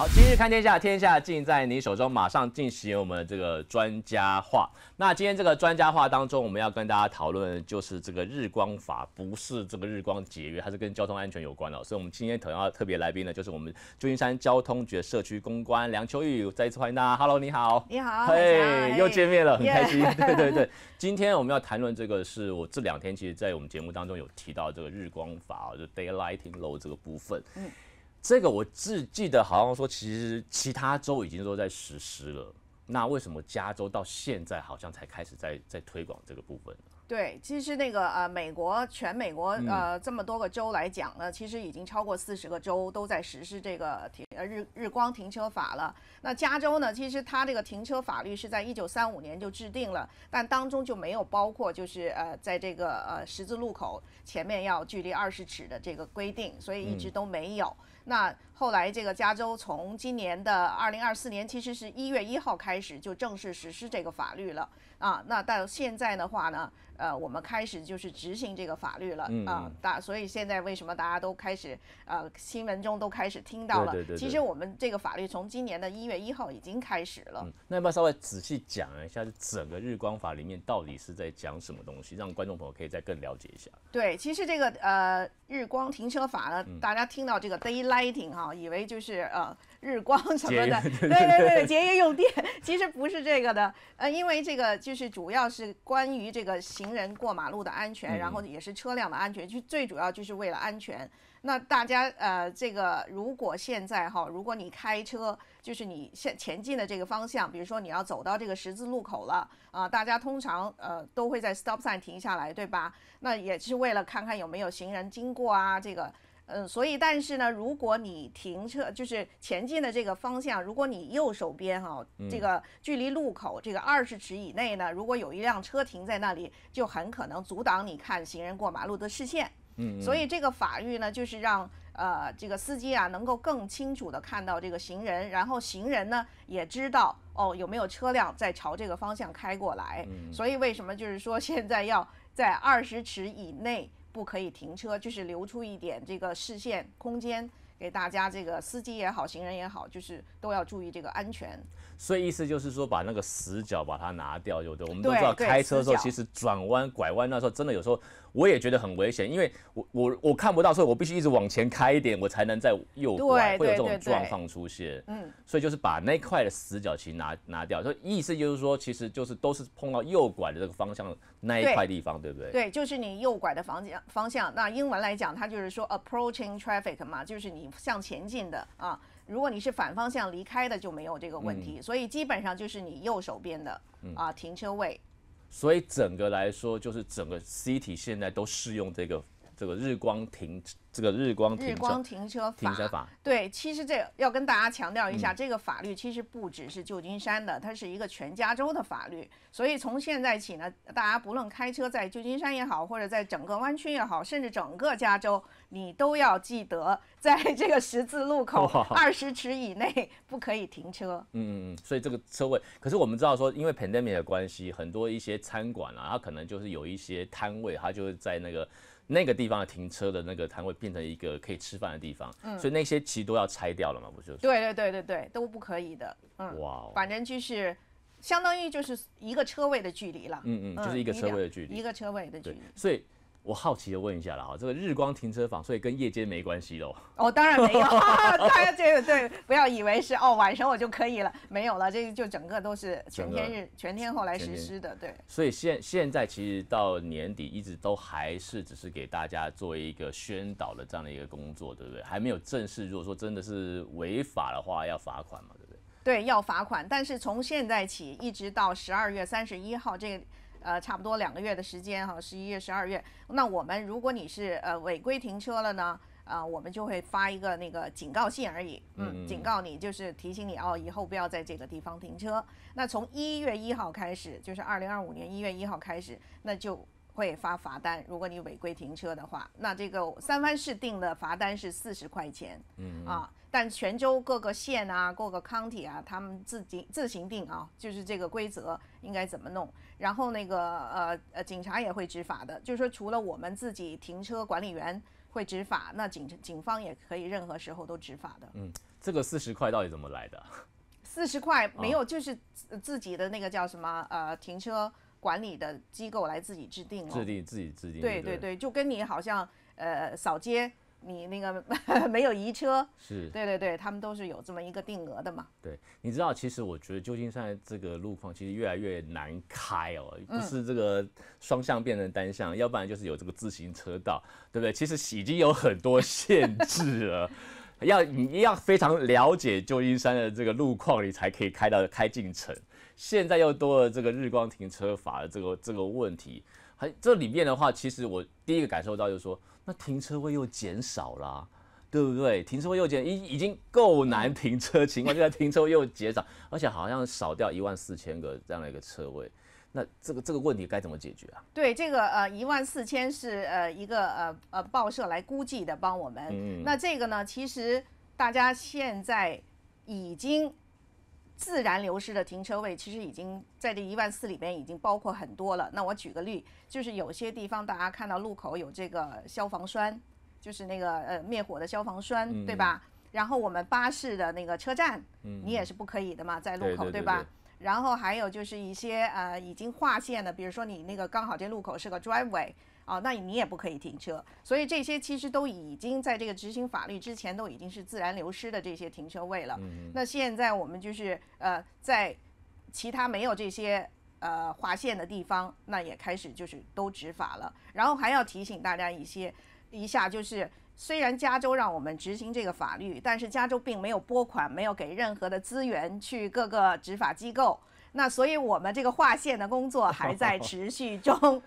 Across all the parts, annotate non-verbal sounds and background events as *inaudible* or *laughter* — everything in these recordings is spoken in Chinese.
好，今日看天下，天下尽在你手中。马上进行我们这个专家话。那今天这个专家话当中，我们要跟大家讨论的就是这个日光法，不是这个日光节约，它是跟交通安全有关的。所以我们今天同要特别来宾呢，就是我们旧金山交通局的社区公关梁秋玉，再一次欢迎大家。Hello，你好，你好，嘿，又见面了，很开心。对对对，今天我们要谈论这个，是我这两天其实在我们节目当中有提到这个日光法，就 daylighting law 这个部分。嗯。这个我只记得，好像说其实其他州已经都在实施了，那为什么加州到现在好像才开始在在推广这个部分？对，其实那个呃，美国全美国呃这么多个州来讲呢，其实已经超过四十个州都在实施这个停呃日日光停车法了。那加州呢，其实它这个停车法律是在一九三五年就制定了，但当中就没有包括就是呃在这个呃十字路口前面要距离二十尺的这个规定，所以一直都没有。那后来这个加州从今年的二零二四年，其实是一月一号开始就正式实施这个法律了啊。那到现在的话呢？呃，我们开始就是执行这个法律了啊，大所以现在为什么大家都开始呃新闻中都开始听到了？其实我们这个法律从今年的一月一号已经开始了。那要不要稍微仔细讲一下，整个日光法里面到底是在讲什么东西，让观众朋友可以再更了解一下？对，其实这个呃日光停车法呢，大家听到这个 day lighting 哈，以为就是呃日光什么的，对对对，节约用电，其实不是这个的。呃，因为这个就是主要是关于这个行。行人过马路的安全，然后也是车辆的安全，就最主要就是为了安全。那大家呃，这个如果现在哈，如果你开车，就是你现前进的这个方向，比如说你要走到这个十字路口了啊，大家通常呃都会在 stop sign 停下来，对吧？那也是为了看看有没有行人经过啊，这个。嗯，所以但是呢，如果你停车就是前进的这个方向，如果你右手边哈这个距离路口这个二十尺以内呢，如果有一辆车停在那里，就很可能阻挡你看行人过马路的视线。嗯，所以这个法律呢，就是让呃这个司机啊能够更清楚的看到这个行人，然后行人呢也知道哦有没有车辆在朝这个方向开过来。嗯，所以为什么就是说现在要在二十尺以内？不可以停车，就是留出一点这个视线空间给大家，这个司机也好，行人也好，就是都要注意这个安全。所以意思就是说，把那个死角把它拿掉，就对。我们都知道开车的时候，其实转弯拐弯那时候，真的有时候。我也觉得很危险，因为我我我看不到，所以我必须一直往前开一点，我才能在右拐会有这种状况出现。嗯，所以就是把那块的死角其实拿拿掉。所以意思就是说，其实就是都是碰到右拐的这个方向那一块地方，对不对？对，就是你右拐的方向方向。那英文来讲，它就是说 approaching traffic 嘛，就是你向前进的啊。如果你是反方向离开的，就没有这个问题。所以基本上就是你右手边的啊停车位。所以整个来说，就是整个 C 体现在都适用这个。这个日光停，这个日光日光停车停车法，对，其实这要跟大家强调一下，这个法律其实不只是旧金山的，它是一个全加州的法律。所以从现在起呢，大家不论开车在旧金山也好，或者在整个湾区也好，甚至整个加州，你都要记得，在这个十字路口 *laughs* 二十尺以内不可以停车。嗯，所以这个车位，可是我们知道说，因为 pandemic 的关系，很多一些餐馆啊，它可能就是有一些摊位，它就是在那个。那个地方的停车的那个摊位变成一个可以吃饭的地方，所以那些其实都要拆掉了嘛，不就？对对对对对，都不可以的。哇，反正就是相当于就是一个车位的距离了。嗯嗯，就是一个车位的距离，一个车位的距离。所以。我好奇的问一下了哈，这个日光停车房，所以跟夜间没关系喽？*laughs* 哦，当然没有，大 *laughs* 家这个对，不要以为是哦，晚上我就可以了，没有了，这就整个都是全天日全天后来实施的，对。所以现现在其实到年底一直都还是只是给大家做一个宣导的这样的一个工作，对不对？还没有正式，如果说真的是违法的话，要罚款嘛，对不对？对，要罚款，但是从现在起一直到十二月三十一号这个。呃，差不多两个月的时间哈，十一月、十二月。那我们，如果你是呃违规停车了呢，啊，我们就会发一个那个警告信而已，嗯，警告你，就是提醒你哦，以后不要在这个地方停车。那从一月一号开始，就是二零二五年一月一号开始，那就。会发罚单，如果你违规停车的话，那这个三藩市定的罚单是四十块钱，嗯啊，但泉州各个县啊、各个 county 啊，他们自己自行定啊，就是这个规则应该怎么弄。然后那个呃呃，警察也会执法的，就是说除了我们自己停车管理员会执法，那警警方也可以任何时候都执法的。嗯，这个四十块到底怎么来的？四十块没有，就是自己的那个叫什么呃停车。管理的机构来自己制定，制定自己制定，对对对，就跟你好像呃扫街，你那个 *laughs* 没有移车，是，对对对，他们都是有这么一个定额的嘛。对，你知道，其实我觉得旧金山这个路况其实越来越难开哦，不是这个双向变成单向，要不然就是有这个自行车道，对不对？其实已经有很多限制了，*laughs* 要你要非常了解旧金山的这个路况，你才可以开到开进城。现在又多了这个日光停车法的这个这个问题，还这里面的话，其实我第一个感受到就是说，那停车位又减少了，对不对？停车位又减，已已经够难停车情况，现在停车位又减少，而且好像少掉一万四千个这样的一个车位，那这个这个问题该怎么解决啊？对，这个呃一万四千是呃一个呃呃报社来估计的，帮我们。那这个呢，其实大家现在已经。自然流失的停车位其实已经在这一万四里边已经包括很多了。那我举个例，就是有些地方大家看到路口有这个消防栓，就是那个呃灭火的消防栓，对吧？然后我们巴士的那个车站，你也是不可以的嘛，在路口对吧？然后还有就是一些呃已经划线的，比如说你那个刚好这路口是个 driveway。啊，那你也不可以停车，所以这些其实都已经在这个执行法律之前都已经是自然流失的这些停车位了。那现在我们就是呃，在其他没有这些呃划线的地方，那也开始就是都执法了。然后还要提醒大家一些一下，就是虽然加州让我们执行这个法律，但是加州并没有拨款，没有给任何的资源去各个执法机构。那所以我们这个划线的工作还在 *laughs* 持续中。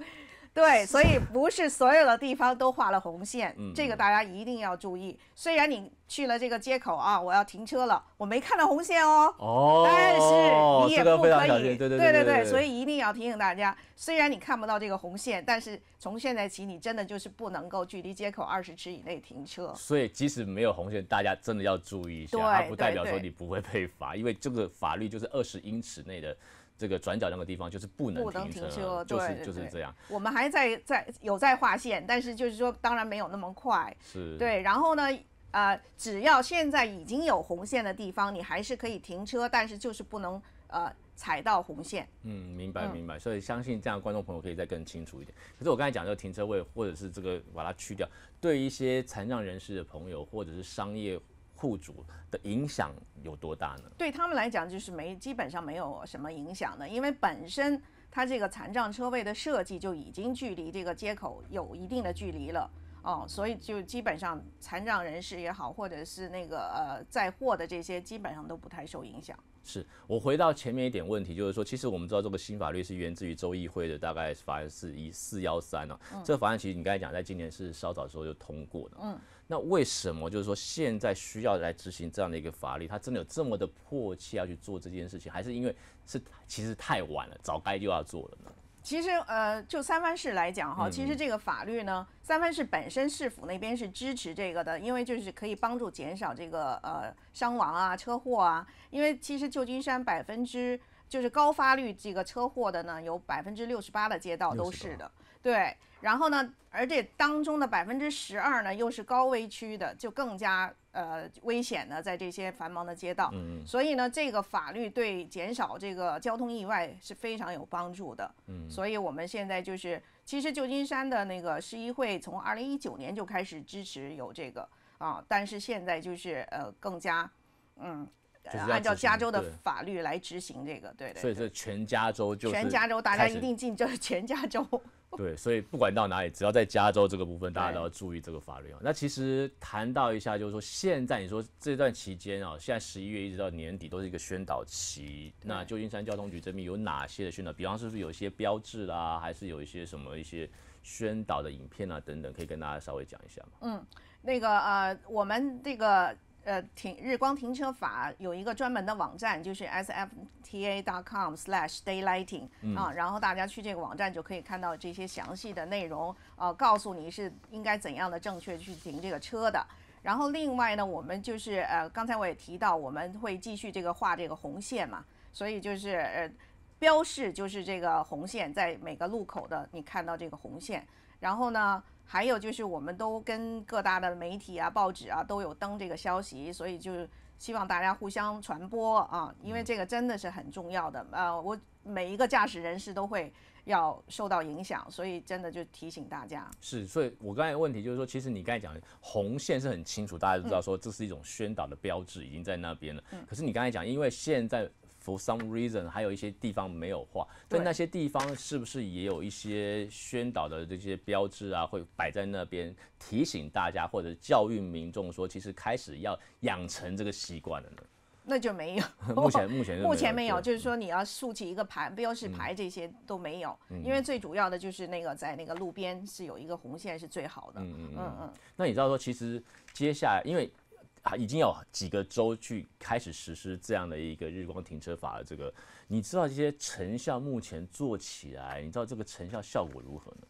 对，所以不是所有的地方都画了红线，这个大家一定要注意。虽然你去了这个街口啊，我要停车了，我没看到红线哦。哦。但是你也不可以，对对对对对。所以一定要提醒大家，虽然你看不到这个红线，但是从现在起，你真的就是不能够距离街口二十尺以内停车。所以即使没有红线，大家真的要注意一下，它不代表说你不会被罚，因为这个法律就是二十英尺内的。这个转角那个地方就是不能停车，就是就是这样。我们还在在有在划线，但是就是说当然没有那么快，是，对。然后呢，呃，只要现在已经有红线的地方，你还是可以停车，但是就是不能呃踩到红线。嗯，明白明白。所以相信这样观众朋友可以再更清楚一点。可是我刚才讲这个停车位或者是这个把它去掉，对一些残障人士的朋友或者是商业。户主的影响有多大呢？对他们来讲，就是没基本上没有什么影响的，因为本身它这个残障车位的设计就已经距离这个接口有一定的距离了哦，所以就基本上残障人士也好，或者是那个呃载货的这些，基本上都不太受影响。是我回到前面一点问题，就是说，其实我们知道这个新法律是源自于州议会的，大概法案是以四幺三啊，这个法案其实你刚才讲，在今年是稍早时候就通过的，嗯，那为什么就是说现在需要来执行这样的一个法律，它真的有这么的迫切要去做这件事情，还是因为是其实太晚了，早该就要做了呢？其实，呃，就三藩市来讲哈，其实这个法律呢，三藩市本身市府那边是支持这个的，因为就是可以帮助减少这个呃伤亡啊、车祸啊。因为其实旧金山百分之。就是高发率这个车祸的呢，有百分之六十八的街道都是的，对。然后呢，而这当中的百分之十二呢，又是高危区的，就更加呃危险的在这些繁忙的街道。嗯。所以呢，这个法律对减少这个交通意外是非常有帮助的。嗯。所以我们现在就是，其实旧金山的那个市议会从二零一九年就开始支持有这个啊，但是现在就是呃更加，嗯。按照加州的法律来执行这个，对的。所以这全加州就是全加州，大家一定进就是 *laughs* 全加州。*laughs* 对，所以不管到哪里，只要在加州这个部分，大家都要注意这个法律啊。那其实谈到一下，就是说现在你说这段期间啊，现在十一月一直到年底都是一个宣导期。那旧金山交通局这边有哪些的宣导？比方是不是有一些标志啦，还是有一些什么一些宣导的影片啊等等，可以跟大家稍微讲一下吗？嗯，那个呃，我们这个。呃，停日光停车法有一个专门的网站，就是 sfta.com/slash/daylighting，啊，然后大家去这个网站就可以看到这些详细的内容，呃，告诉你是应该怎样的正确去停这个车的。然后另外呢，我们就是呃，刚才我也提到，我们会继续这个画这个红线嘛，所以就是呃，标示就是这个红线在每个路口的，你看到这个红线，然后呢。还有就是，我们都跟各大的媒体啊、报纸啊都有登这个消息，所以就希望大家互相传播啊，因为这个真的是很重要的。呃，我每一个驾驶人士都会要受到影响，所以真的就提醒大家。是，所以我刚才问题就是说，其实你刚才讲红线是很清楚，大家都知道说这是一种宣导的标志，已经在那边了。可是你刚才讲，因为现在。For some reason，还有一些地方没有画，在那些地方是不是也有一些宣导的这些标志啊，会摆在那边提醒大家或者教育民众说，其实开始要养成这个习惯了呢？那就没有。*laughs* 目前目前目前没有，就是说你要竖起一个牌标示牌这些都没有，因为最主要的就是那个在那个路边是有一个红线是最好的。嗯嗯嗯。那你知道说，其实接下来因为。啊，已经有几个州去开始实施这样的一个日光停车法的这个，你知道这些成效目前做起来，你知道这个成效效果如何呢？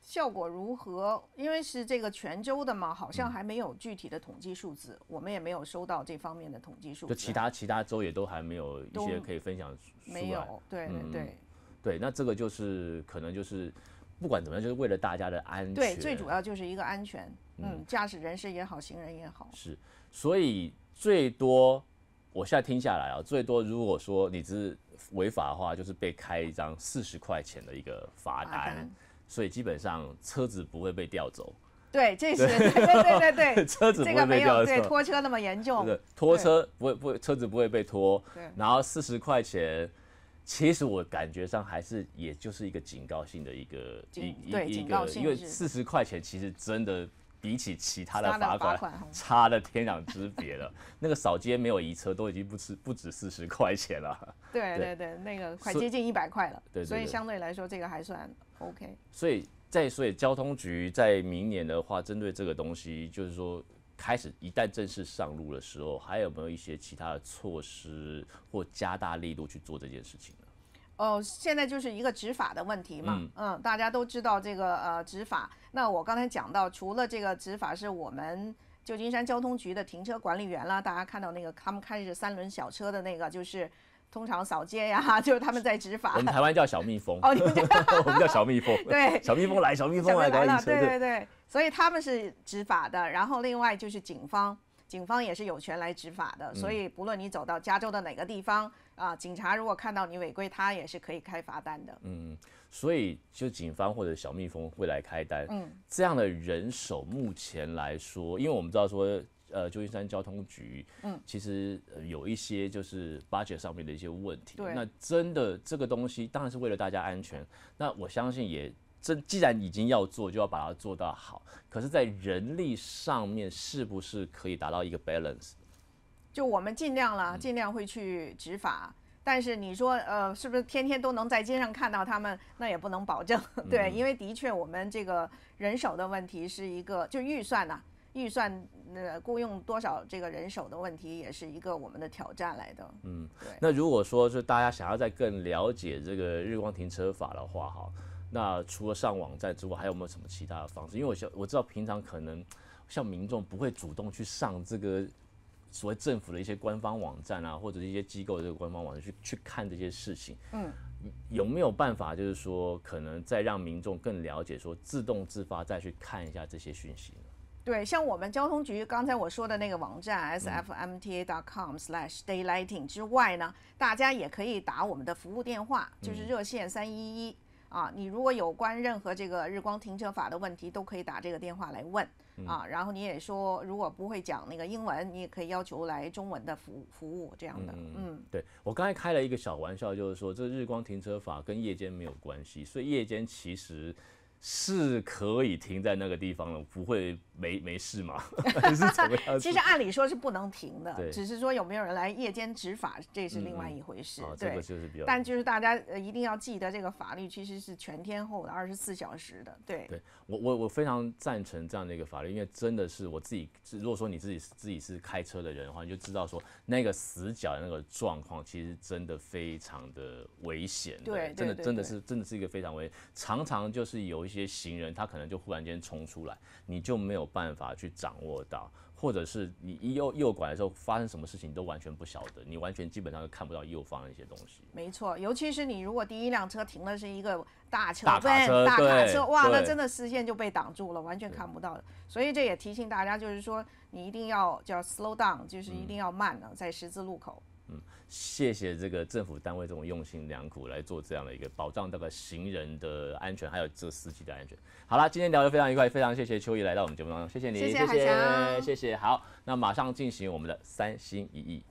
效果如何？因为是这个全州的嘛，好像还没有具体的统计数字，我们也没有收到这方面的统计数字。就其他其他州也都还没有一些可以分享。没有，对对对。对，那这个就是可能就是不管怎么样，就是为了大家的安全。对，最主要就是一个安全。嗯，驾驶人士也好，行人也好，是。所以最多，我现在听下来啊，最多如果说你只是违法的话，就是被开一张四十块钱的一个罚单，所以基本上车子不会被调走。对，这是 *laughs* 对对对对，车子这个没有对拖车那么严重。拖车不会不车子不会被拖，然后四十块钱，其实我感觉上还是也就是一个警告性的一个一一个，因为四十块钱其实真的。比起其他的罚款，差的天壤之别了。*laughs* 那个扫街没有移车，都已经不止不止四十块钱了。对对对，那个快接近一百块了。对对，所以相对来说这个还算 OK。所以再所以交通局在明年的话，针对这个东西，就是说开始一旦正式上路的时候，还有没有一些其他的措施或加大力度去做这件事情？哦，现在就是一个执法的问题嘛，嗯，大家都知道这个呃执法。那我刚才讲到，除了这个执法是我们旧金山交通局的停车管理员啦，大家看到那个他们开着三轮小车的那个，就是通常扫街呀，*laughs* 就是他们在执法。我们台湾叫小蜜蜂。哦，你们叫 *laughs* 我们叫小蜜蜂。*laughs* 对，小蜜蜂来，小蜜蜂来，对对对。所以他们是执法的，然后另外就是警方，警方也是有权来执法的。所以不论你走到加州的哪个地方。啊，警察如果看到你违规，他也是可以开罚单的。嗯，所以就警方或者小蜜蜂会来开单。嗯，这样的人手目前来说，因为我们知道说，呃，旧金山交通局，嗯，其实有一些就是 budget 上面的一些问题。对。那真的这个东西当然是为了大家安全。那我相信也真，既然已经要做，就要把它做到好。可是，在人力上面，是不是可以达到一个 balance？就我们尽量了，尽量会去执法，但是你说，呃，是不是天天都能在街上看到他们？那也不能保证，*laughs* 对，因为的确我们这个人手的问题是一个，就预算啊，预算呃，雇佣多少这个人手的问题也是一个我们的挑战来的。嗯，对。那如果说，是大家想要再更了解这个日光停车法的话，哈，那除了上网站之外，还有没有什么其他的方式？因为我想我知道平常可能像民众不会主动去上这个。所谓政府的一些官方网站啊，或者一些机构的这个官方网站去去看这些事情，嗯，有没有办法就是说，可能再让民众更了解，说自动自发再去看一下这些讯息呢？对，像我们交通局刚才我说的那个网站 s f m t a. dot com slash day lighting 之外呢，大家也可以打我们的服务电话，就是热线三一一。啊，你如果有关任何这个日光停车法的问题，都可以打这个电话来问啊。然后你也说，如果不会讲那个英文，你也可以要求来中文的服服务这样的。嗯，对我刚才开了一个小玩笑，就是说这日光停车法跟夜间没有关系，所以夜间其实。是可以停在那个地方了，不会没没事吗？*laughs* 是怎么样？其实按理说是不能停的，只是说有没有人来夜间执法，这是另外一回事。对，这个就是比较。但就是大家一定要记得，这个法律其实是全天候的，二十四小时的。对，对，我我我非常赞成这样的一个法律，因为真的是我自己，如果说你自己自己是开车的人的话，你就知道说那个死角的那个状况，其实真的非常的危险。对，真的真的是真的是一个非常危，常常就是有一些。一些行人，他可能就忽然间冲出来，你就没有办法去掌握到，或者是你一右右拐的时候发生什么事情，你都完全不晓得，你完全基本上就看不到右方的一些东西。没错，尤其是你如果第一辆车停的是一个大车，大卡车，大卡车，哇，那真的视线就被挡住了，完全看不到。所以这也提醒大家，就是说你一定要叫 slow down，就是一定要慢的，在十字路口。谢谢这个政府单位这种用心良苦来做这样的一个保障，这个行人的安全，还有这司机的安全。好了，今天聊得非常愉快，非常谢谢秋怡来到我们节目当中，谢谢你，谢谢，谢谢。好，那马上进行我们的三心一意。